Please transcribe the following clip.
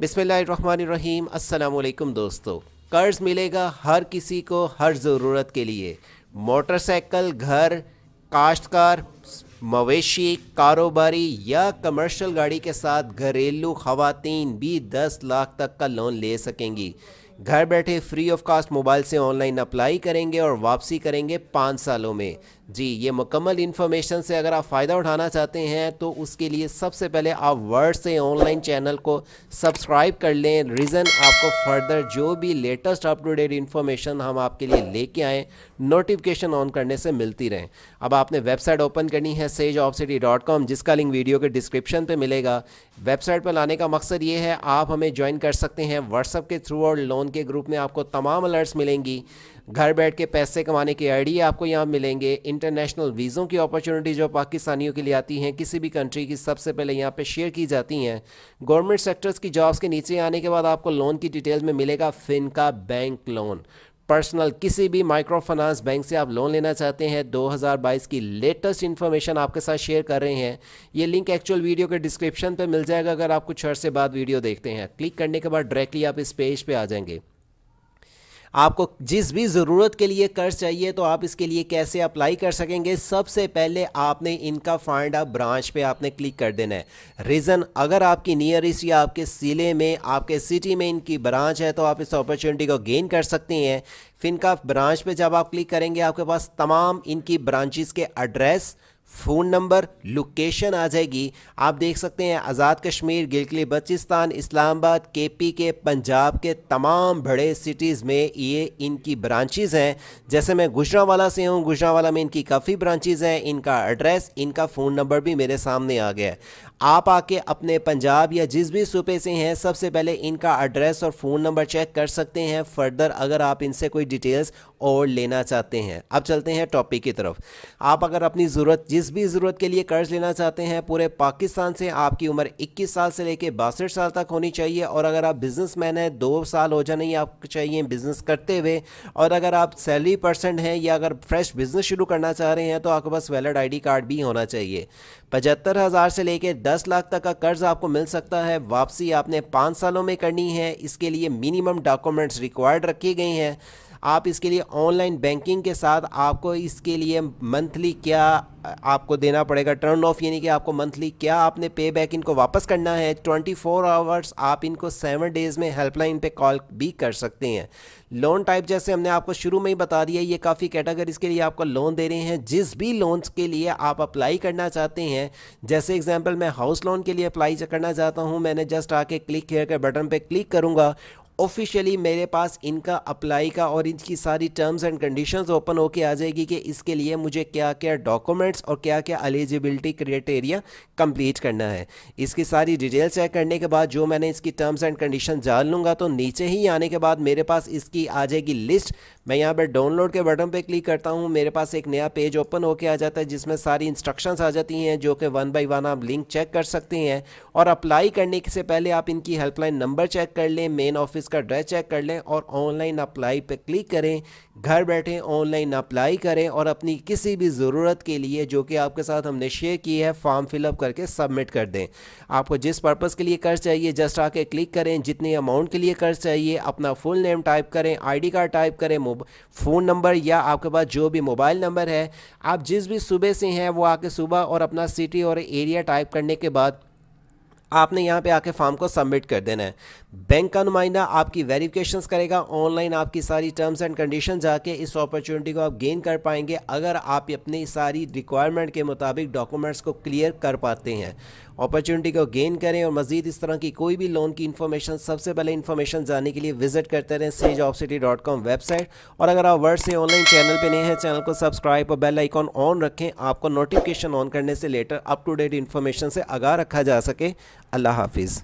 बिसमीम अल्लाम दोस्तों कर्ज़ मिलेगा हर किसी को हर ज़रूरत के लिए मोटरसाइकिल घर काश्तकार मवेशी कारोबारी या कमर्शियल गाड़ी के साथ घरेलू ख़वातीन भी 10 लाख तक का लोन ले सकेंगी घर बैठे फ्री ऑफ कास्ट मोबाइल से ऑनलाइन अप्लाई करेंगे और वापसी करेंगे पाँच सालों में जी ये मुकम्मल इन्फॉर्मेशन से अगर आप फ़ायदा उठाना चाहते हैं तो उसके लिए सबसे पहले आप वर्ड से ऑनलाइन चैनल को सब्सक्राइब कर लें रीज़न आपको फर्दर जो भी latest up to date information हम आपके लिए लेके आएँ नोटिफिकेशन ऑन करने से मिलती रहें अब आपने वेबसाइट ओपन करनी है sage of city dot com जिसका लिंक वीडियो के डिस्क्रिप्शन पर मिलेगा वेबसाइट पर लाने का मकसद ये है आप हमें ज्वाइन कर सकते हैं व्हाट्सअप के थ्रू और लोन उनके ग्रुप में आपको तमाम अलर्ट्स मिलेंगी घर बैठ के पैसे कमाने के आइडिया आपको यहाँ मिलेंगे इंटरनेशनल वीज़ों की अपॉर्चुनिटी जो पाकिस्तानियों के लिए आती हैं किसी भी कंट्री की सबसे पहले यहाँ पे शेयर की जाती हैं गवर्नमेंट सेक्टर्स की जॉब्स के नीचे आने के बाद आपको लोन की डिटेल में मिलेगा फिन का बैंक लोन पर्सनल किसी भी माइक्रो फाइनेंस बैंक से आप लोन लेना चाहते हैं 2022 की लेटेस्ट इन्फॉर्मेशन आपके साथ शेयर कर रहे हैं ये लिंक एक्चुअल वीडियो के डिस्क्रिप्शन पर मिल जाएगा अगर आप कुछ अर्से बाद वीडियो देखते हैं क्लिक करने के बाद डायरेक्टली आप इस पेज पर पे आ जाएंगे आपको जिस भी ज़रूरत के लिए कर्ज चाहिए तो आप इसके लिए कैसे अप्लाई कर सकेंगे सबसे पहले आपने इनका फाइंड आप ब्रांच पे आपने क्लिक कर देना है रीज़न अगर आपकी नियरेस्ट या आपके ज़िले में आपके सिटी में इनकी ब्रांच है तो आप इस अपॉर्चुनिटी को गेन कर सकते हैं फिनका ब्रांच पे जब आप क्लिक करेंगे आपके पास तमाम इनकी ब्रांचेस के एड्रेस फ़ोन नंबर लोकेशन आ जाएगी आप देख सकते हैं आज़ाद कश्मीर गिलकली बच्चिस्तान इस्लामाबाद के पी के पंजाब के तमाम बड़े सिटीज़ में ये इनकी ब्रांचेज़ हैं जैसे मैं गुजरावाला से हूँ गुजरावाला में इनकी काफ़ी ब्रांचेज़ हैं इनका एड्रेस इनका फ़ोन नंबर भी मेरे सामने आ गया आप आके अपने पंजाब या जिस भी सूबे से हैं सबसे पहले इनका एड्रेस और फ़ोन नंबर चेक कर सकते हैं फर्दर अगर आप इनसे कोई डिटेल्स और लेना चाहते हैं अब चलते हैं टॉपिक की तरफ आप अगर अपनी ज़रूरत जिस भी ज़रूरत के लिए कर्ज लेना चाहते हैं पूरे पाकिस्तान से आपकी उम्र 21 साल से लेकर बासठ साल तक होनी चाहिए और अगर आप बिजनेसमैन हैं दो साल हो जाने ही आपको चाहिए बिज़नेस करते हुए और अगर आप सैलरी पर्सन हैं या अगर फ्रेश बिज़नेस शुरू करना चाह रहे हैं तो आपके पास वैलड आई कार्ड भी होना चाहिए पचहत्तर हज़ार से लेकर दस लाख तक का कर्ज़ आपको मिल सकता है वापसी आपने पाँच सालों में करनी है इसके लिए मिनिमम डॉक्यूमेंट्स रिक्वायर्ड रखे गए हैं आप इसके लिए ऑनलाइन बैंकिंग के साथ आपको इसके लिए मंथली क्या आपको देना पड़ेगा टर्न ऑफ यानी कि आपको मंथली क्या आपने पे बैक इनको वापस करना है 24 फोर आवर्स आप इनको सेवन डेज़ में हेल्पलाइन पे कॉल भी कर सकते हैं लोन टाइप जैसे हमने आपको शुरू में ही बता दिया ये काफ़ी कैटेगरीज के लिए आपको लोन दे रहे हैं जिस भी लोन्स के लिए आप अप्लाई करना चाहते हैं जैसे एग्जाम्पल मैं हाउस लोन के लिए अप्लाई करना चाहता हूँ मैंने जस्ट आके क्लिक किया के बटन पर क्लिक करूँगा ऑफिशियली मेरे पास इनका अप्लाई का और इनकी सारी टर्म्स एंड कंडीशंस ओपन होके आ जाएगी कि इसके लिए मुझे क्या क्या डॉक्यूमेंट्स और क्या क्या एलिजिबिलिटी क्राइटेरिया कंप्लीट करना है इसकी सारी डिटेल चेक करने के बाद जो मैंने इसकी टर्म्स एंड कंडीशन जान लूँगा तो नीचे ही आने के बाद मेरे पास इसकी आ जाएगी लिस्ट मैं यहाँ पर डाउनलोड के बटन पर क्लिक करता हूँ मेरे पास एक नया पेज ओपन होके आ जाता है जिसमें सारी इंस्ट्रक्शंस आ जाती हैं जो कि वन बाई वन आप लिंक चेक कर सकते हैं और अप्लाई करने से पहले आप इनकी हेल्पलाइन नंबर चेक कर लें मेन ऑफिस इसका ड्रेस चेक कर लें और ऑनलाइन अप्लाई पर क्लिक करें घर बैठे ऑनलाइन अप्लाई करें और अपनी किसी भी ज़रूरत के लिए जो कि आपके साथ हमने शेयर की है फॉर्म फिलअप करके सबमिट कर दें आपको जिस पर्पज़ के लिए कर्ज चाहिए जस्ट आके क्लिक करें जितने अमाउंट के लिए कर्ज चाहिए अपना फुल नेम टाइप करें आईडी कार्ड टाइप करें फ़ोन नंबर या आपके पास जो भी मोबाइल नंबर है आप जिस भी सुबह से हैं वो आके सुबह और अपना सिटी और एरिया टाइप करने के बाद आपने यहाँ पे आके फॉर्म को सबमिट कर देना है बैंक का नुमाइंदा आपकी वेरिफिकेशंस करेगा ऑनलाइन आपकी सारी टर्म्स एंड कंडीशन जाके इस अपॉर्चुनिटी को आप गेन कर पाएंगे अगर आप अपनी सारी रिक्वायरमेंट के मुताबिक डॉक्यूमेंट्स को क्लियर कर पाते हैं अपॉर्चुनिटी को गेन करें और मजीद इस तरह की कोई भी लोन की इन्फॉर्मेशन सबसे पहले इन्फॉर्मेशन जानने के लिए विजिट करते रहें sage of city dot com website और अगर आप वर्ड से ऑनलाइन चैनल पर नहीं हैं चैनल को सब्सक्राइब और बेल आइकॉन ऑन रखें आपको नोटिफिकेशन ऑन करने से latest up to date information से आगा रखा जा सके अल्लाह हाफिज़